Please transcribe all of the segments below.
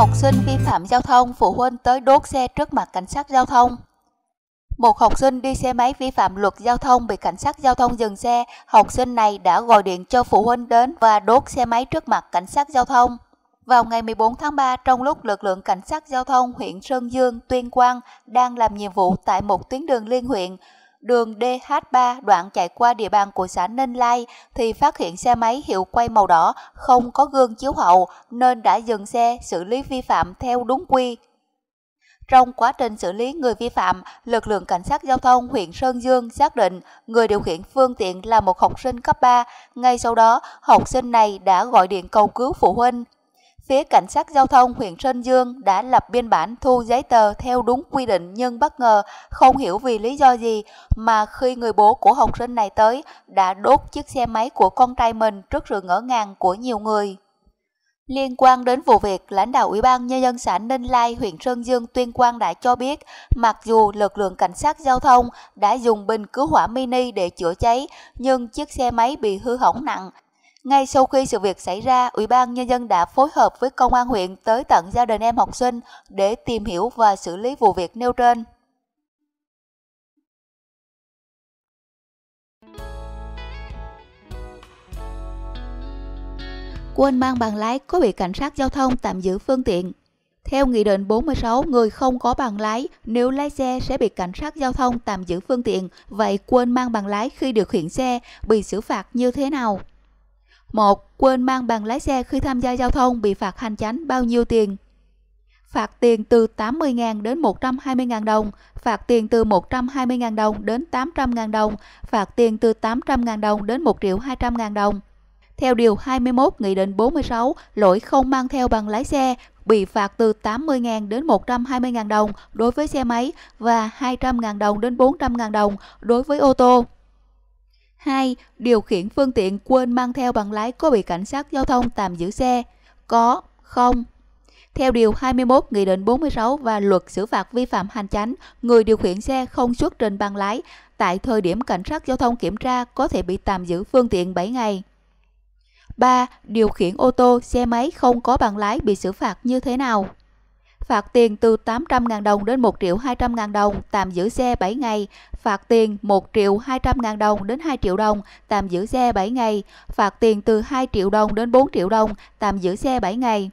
học sinh vi phạm giao thông, phụ huynh tới đốt xe trước mặt cảnh sát giao thông. Một học sinh đi xe máy vi phạm luật giao thông bị cảnh sát giao thông dừng xe, học sinh này đã gọi điện cho phụ huynh đến và đốt xe máy trước mặt cảnh sát giao thông. Vào ngày 14 tháng 3, trong lúc lực lượng cảnh sát giao thông huyện Sơn Dương, Tuyên Quang đang làm nhiệm vụ tại một tuyến đường liên huyện, Đường DH3 đoạn chạy qua địa bàn của xã Ninh Lai thì phát hiện xe máy hiệu quay màu đỏ không có gương chiếu hậu nên đã dừng xe xử lý vi phạm theo đúng quy. Trong quá trình xử lý người vi phạm, lực lượng cảnh sát giao thông huyện Sơn Dương xác định người điều khiển phương tiện là một học sinh cấp 3. Ngay sau đó, học sinh này đã gọi điện cầu cứu phụ huynh. Phía cảnh sát giao thông huyện Sơn Dương đã lập biên bản thu giấy tờ theo đúng quy định nhưng bất ngờ không hiểu vì lý do gì mà khi người bố của học sinh này tới đã đốt chiếc xe máy của con trai mình trước sự ngỡ ngàng của nhiều người. Liên quan đến vụ việc, lãnh đạo Ủy ban Nhân dân xã Ninh Lai, huyện Sơn Dương, Tuyên Quang đã cho biết, mặc dù lực lượng cảnh sát giao thông đã dùng bình cứu hỏa mini để chữa cháy, nhưng chiếc xe máy bị hư hỏng nặng, ngay sau khi sự việc xảy ra, Ủy ban Nhân dân đã phối hợp với Công an huyện tới tận gia đình em học sinh để tìm hiểu và xử lý vụ việc nêu trên. quên mang bằng lái có bị cảnh sát giao thông tạm giữ phương tiện. Theo Nghị định 46, người không có bằng lái nếu lái xe sẽ bị cảnh sát giao thông tạm giữ phương tiện. Vậy quên mang bằng lái khi điều khiển xe bị xử phạt như thế nào? 1. Quên mang bằng lái xe khi tham gia giao thông bị phạt hành chánh bao nhiêu tiền? Phạt tiền từ 80.000 đến 120.000 đồng, phạt tiền từ 120.000 đồng đến 800.000 đồng, phạt tiền từ 800.000 đồng đến 1 triệu 200.000 đồng. Theo Điều 21 Nghị định 46, lỗi không mang theo bằng lái xe bị phạt từ 80.000 đến 120.000 đồng đối với xe máy và 200.000 đồng đến 400.000 đồng đối với ô tô. 2. Điều khiển phương tiện quên mang theo bằng lái có bị cảnh sát giao thông tạm giữ xe. Có, không. Theo Điều 21 Nghị định 46 và luật xử phạt vi phạm hành chánh, người điều khiển xe không xuất trình bằng lái tại thời điểm cảnh sát giao thông kiểm tra có thể bị tạm giữ phương tiện 7 ngày. 3. Điều khiển ô tô, xe máy không có bằng lái bị xử phạt như thế nào? phạt tiền từ 800.000 đồng đến 1 triệu 200.000 đồng, tạm giữ xe 7 ngày, phạt tiền 1 triệu 200.000 đồng đến 2 triệu đồng, tạm giữ xe 7 ngày, phạt tiền từ 2 triệu đồng đến 4 triệu đồng, tạm giữ xe 7 ngày.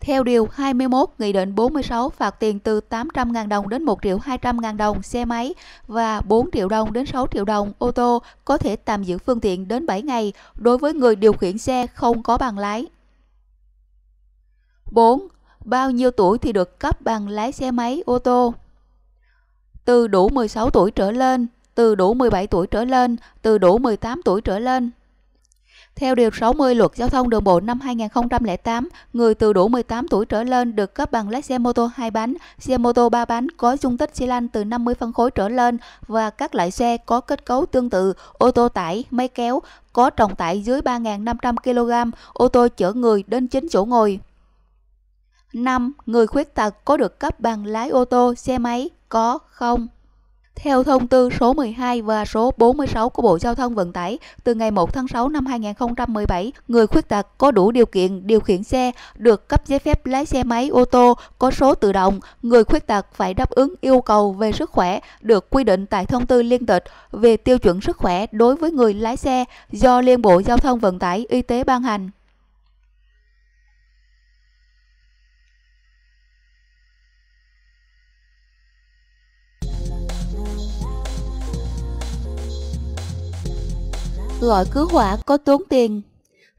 Theo Điều 21 Nghị định 46 phạt tiền từ 800.000 đồng đến 1 triệu 200.000 đồng xe máy và 4 triệu đồng đến 6 triệu đồng ô tô có thể tạm giữ phương tiện đến 7 ngày đối với người điều khiển xe không có bằng lái. 4 bao nhiêu tuổi thì được cấp bằng lái xe máy ô tô. Từ đủ 16 tuổi trở lên, từ đủ 17 tuổi trở lên, từ đủ 18 tuổi trở lên. Theo Điều 60 Luật Giao thông Đường bộ năm 2008, người từ đủ 18 tuổi trở lên được cấp bằng lái xe mô tô 2 bánh, xe mô tô 3 bánh có dung tích xi lanh từ 50 phân khối trở lên và các loại xe có kết cấu tương tự, ô tô tải, máy kéo, có trọng tải dưới 3.500 kg, ô tô chở người đến 9 chỗ ngồi. 5. Người khuyết tật có được cấp bằng lái ô tô, xe máy có không? Theo thông tư số 12 và số 46 của Bộ Giao thông Vận tải, từ ngày 1 tháng 6 năm 2017, người khuyết tật có đủ điều kiện điều khiển xe được cấp giấy phép lái xe máy ô tô có số tự động. Người khuyết tật phải đáp ứng yêu cầu về sức khỏe được quy định tại thông tư liên tịch về tiêu chuẩn sức khỏe đối với người lái xe do Liên Bộ Giao thông Vận tải Y tế ban hành. gọi cứu hỏa có tốn tiền.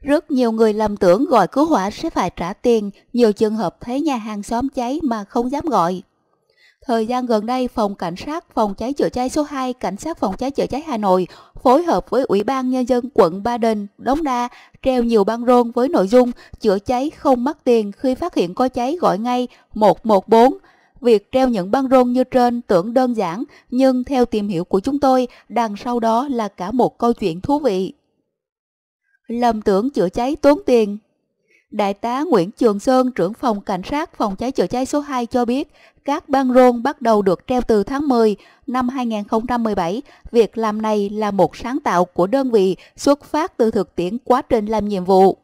Rất nhiều người lầm tưởng gọi cứu hỏa sẽ phải trả tiền, nhiều trường hợp thấy nhà hàng xóm cháy mà không dám gọi. Thời gian gần đây, Phòng Cảnh sát Phòng cháy chữa cháy số 2, Cảnh sát Phòng cháy chữa cháy Hà Nội phối hợp với Ủy ban Nhân dân quận Ba Đình, Đống Đa treo nhiều băng rôn với nội dung chữa cháy không mất tiền khi phát hiện có cháy gọi ngay 114 Việc treo những băng rôn như trên tưởng đơn giản, nhưng theo tìm hiểu của chúng tôi, đằng sau đó là cả một câu chuyện thú vị. Lầm tưởng chữa cháy tốn tiền Đại tá Nguyễn Trường Sơn, trưởng phòng cảnh sát phòng cháy chữa cháy số 2 cho biết, các băng rôn bắt đầu được treo từ tháng 10 năm 2017. Việc làm này là một sáng tạo của đơn vị xuất phát từ thực tiễn quá trình làm nhiệm vụ.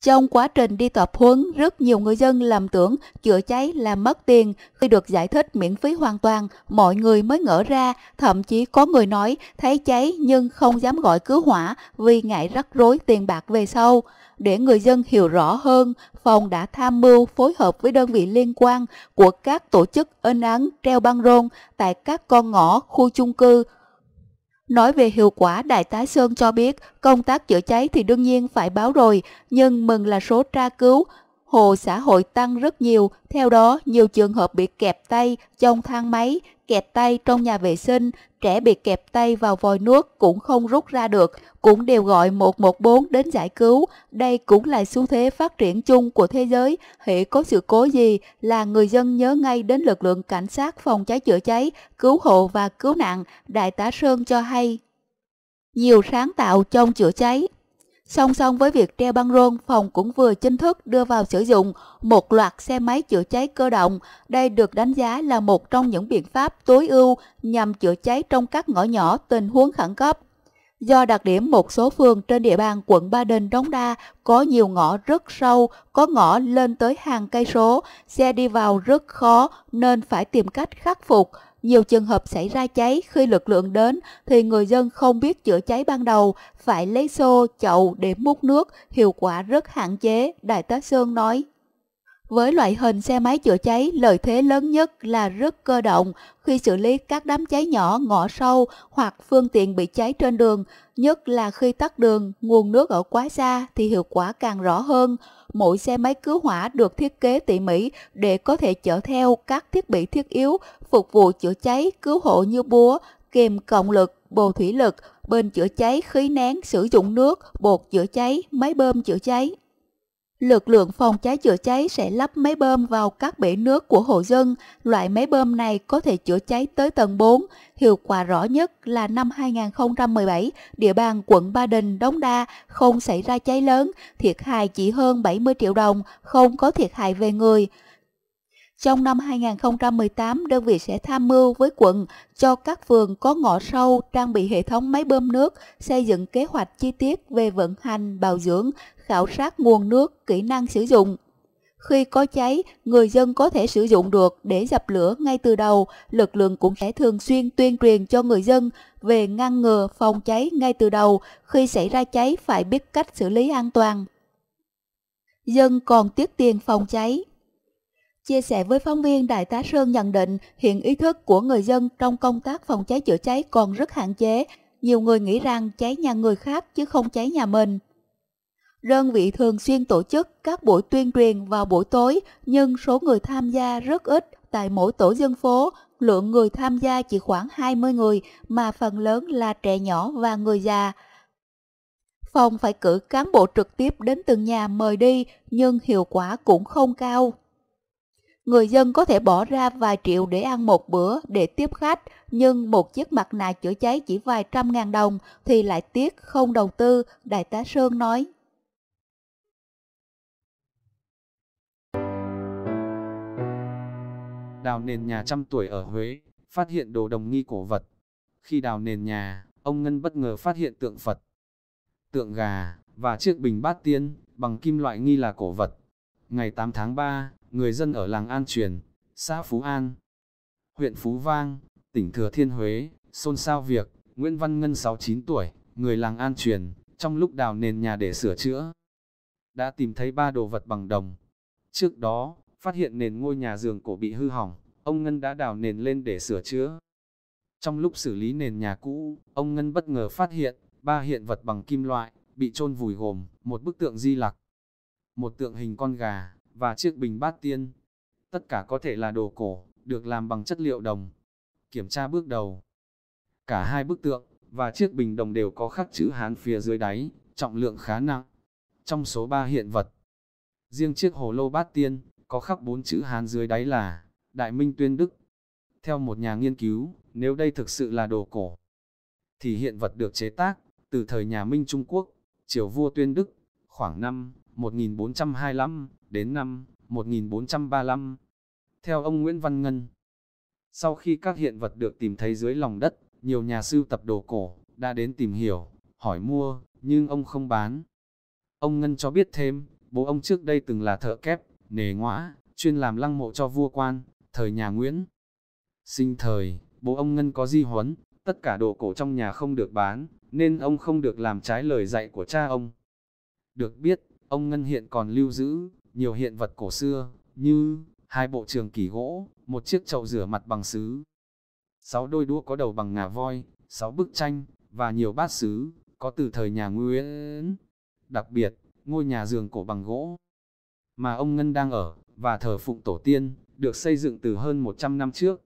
Trong quá trình đi tập huấn, rất nhiều người dân lầm tưởng chữa cháy là mất tiền. Khi được giải thích miễn phí hoàn toàn, mọi người mới ngỡ ra, thậm chí có người nói thấy cháy nhưng không dám gọi cứu hỏa vì ngại rắc rối tiền bạc về sau. Để người dân hiểu rõ hơn, phòng đã tham mưu phối hợp với đơn vị liên quan của các tổ chức in án treo băng rôn tại các con ngõ, khu chung cư, Nói về hiệu quả, Đại tá Sơn cho biết công tác chữa cháy thì đương nhiên phải báo rồi, nhưng mừng là số tra cứu, hồ xã hội tăng rất nhiều, theo đó nhiều trường hợp bị kẹp tay trong thang máy, kẹp tay trong nhà vệ sinh, trẻ bị kẹp tay vào vòi nước cũng không rút ra được, cũng đều gọi 114 đến giải cứu. Đây cũng là xu thế phát triển chung của thế giới, hễ có sự cố gì là người dân nhớ ngay đến lực lượng cảnh sát phòng cháy chữa cháy, cứu hộ và cứu nạn, Đại tá Sơn cho hay. Nhiều sáng tạo trong chữa cháy Song song với việc treo băng rôn, phòng cũng vừa chính thức đưa vào sử dụng một loạt xe máy chữa cháy cơ động. Đây được đánh giá là một trong những biện pháp tối ưu nhằm chữa cháy trong các ngõ nhỏ tình huống khẩn cấp. Do đặc điểm một số phường trên địa bàn quận Ba Đình, đóng Đa có nhiều ngõ rất sâu, có ngõ lên tới hàng cây số, xe đi vào rất khó nên phải tìm cách khắc phục. Nhiều trường hợp xảy ra cháy khi lực lượng đến thì người dân không biết chữa cháy ban đầu, phải lấy xô, chậu để múc nước, hiệu quả rất hạn chế, Đại tá Sơn nói. Với loại hình xe máy chữa cháy, lợi thế lớn nhất là rất cơ động khi xử lý các đám cháy nhỏ, ngõ sâu hoặc phương tiện bị cháy trên đường, nhất là khi tắt đường, nguồn nước ở quá xa thì hiệu quả càng rõ hơn. Mỗi xe máy cứu hỏa được thiết kế tỉ mỉ để có thể chở theo các thiết bị thiết yếu phục vụ chữa cháy, cứu hộ như búa, kìm cộng lực, bồ thủy lực, bên chữa cháy, khí nén, sử dụng nước, bột chữa cháy, máy bơm chữa cháy. Lực lượng phòng cháy chữa cháy sẽ lắp máy bơm vào các bể nước của hộ dân. Loại máy bơm này có thể chữa cháy tới tầng 4. Hiệu quả rõ nhất là năm 2017, địa bàn quận Ba Đình, Đống Đa không xảy ra cháy lớn, thiệt hại chỉ hơn 70 triệu đồng, không có thiệt hại về người. Trong năm 2018, đơn vị sẽ tham mưu với quận cho các phường có ngõ sâu trang bị hệ thống máy bơm nước, xây dựng kế hoạch chi tiết về vận hành, bảo dưỡng, khảo sát nguồn nước, kỹ năng sử dụng. Khi có cháy, người dân có thể sử dụng được để dập lửa ngay từ đầu. Lực lượng cũng sẽ thường xuyên tuyên truyền cho người dân về ngăn ngừa phòng cháy ngay từ đầu. Khi xảy ra cháy phải biết cách xử lý an toàn. Dân còn tiết tiền phòng cháy. Chia sẻ với phóng viên, Đại tá Sơn nhận định hiện ý thức của người dân trong công tác phòng cháy chữa cháy còn rất hạn chế. Nhiều người nghĩ rằng cháy nhà người khác chứ không cháy nhà mình. Đơn vị thường xuyên tổ chức các buổi tuyên truyền vào buổi tối nhưng số người tham gia rất ít tại mỗi tổ dân phố. Lượng người tham gia chỉ khoảng 20 người mà phần lớn là trẻ nhỏ và người già. Phòng phải cử cán bộ trực tiếp đến từng nhà mời đi nhưng hiệu quả cũng không cao. Người dân có thể bỏ ra vài triệu để ăn một bữa để tiếp khách, nhưng một chiếc mặt nạ chữa cháy chỉ vài trăm ngàn đồng thì lại tiếc không đầu tư, Đại tá Sơn nói. Đào nền nhà trăm tuổi ở Huế, phát hiện đồ đồng nghi cổ vật. Khi đào nền nhà, ông Ngân bất ngờ phát hiện tượng Phật, tượng gà và chiếc bình bát tiên bằng kim loại nghi là cổ vật. Ngày 8 tháng 3, người dân ở làng An Truyền, xã Phú An, huyện Phú Vang, tỉnh Thừa Thiên Huế, xôn xao việc, Nguyễn Văn Ngân 69 tuổi, người làng An Truyền, trong lúc đào nền nhà để sửa chữa, đã tìm thấy ba đồ vật bằng đồng. Trước đó, phát hiện nền ngôi nhà giường cổ bị hư hỏng, ông Ngân đã đào nền lên để sửa chữa. Trong lúc xử lý nền nhà cũ, ông Ngân bất ngờ phát hiện, ba hiện vật bằng kim loại, bị chôn vùi gồm, một bức tượng di lặc, một tượng hình con gà, và chiếc bình bát tiên. Tất cả có thể là đồ cổ, được làm bằng chất liệu đồng. Kiểm tra bước đầu. Cả hai bức tượng và chiếc bình đồng đều có khắc chữ Hán phía dưới đáy, trọng lượng khá nặng. Trong số 3 hiện vật, riêng chiếc hồ lô bát tiên có khắc bốn chữ Hán dưới đáy là Đại Minh Tuyên Đức. Theo một nhà nghiên cứu, nếu đây thực sự là đồ cổ, thì hiện vật được chế tác từ thời nhà Minh Trung Quốc, triều vua Tuyên Đức, khoảng năm 1425, đến năm 1435. Theo ông Nguyễn Văn Ngân, sau khi các hiện vật được tìm thấy dưới lòng đất, nhiều nhà sưu tập đồ cổ đã đến tìm hiểu, hỏi mua, nhưng ông không bán. Ông Ngân cho biết thêm, bố ông trước đây từng là thợ kép, nề ngõa, chuyên làm lăng mộ cho vua quan, thời nhà Nguyễn. Sinh thời, bố ông Ngân có di huấn, tất cả đồ cổ trong nhà không được bán, nên ông không được làm trái lời dạy của cha ông. Được biết, Ông Ngân hiện còn lưu giữ, nhiều hiện vật cổ xưa, như, hai bộ trường kỷ gỗ, một chiếc chậu rửa mặt bằng sứ, sáu đôi đũa có đầu bằng ngà voi, sáu bức tranh, và nhiều bát sứ, có từ thời nhà Nguyễn. Đặc biệt, ngôi nhà giường cổ bằng gỗ mà ông Ngân đang ở, và thờ phụng tổ tiên, được xây dựng từ hơn 100 năm trước.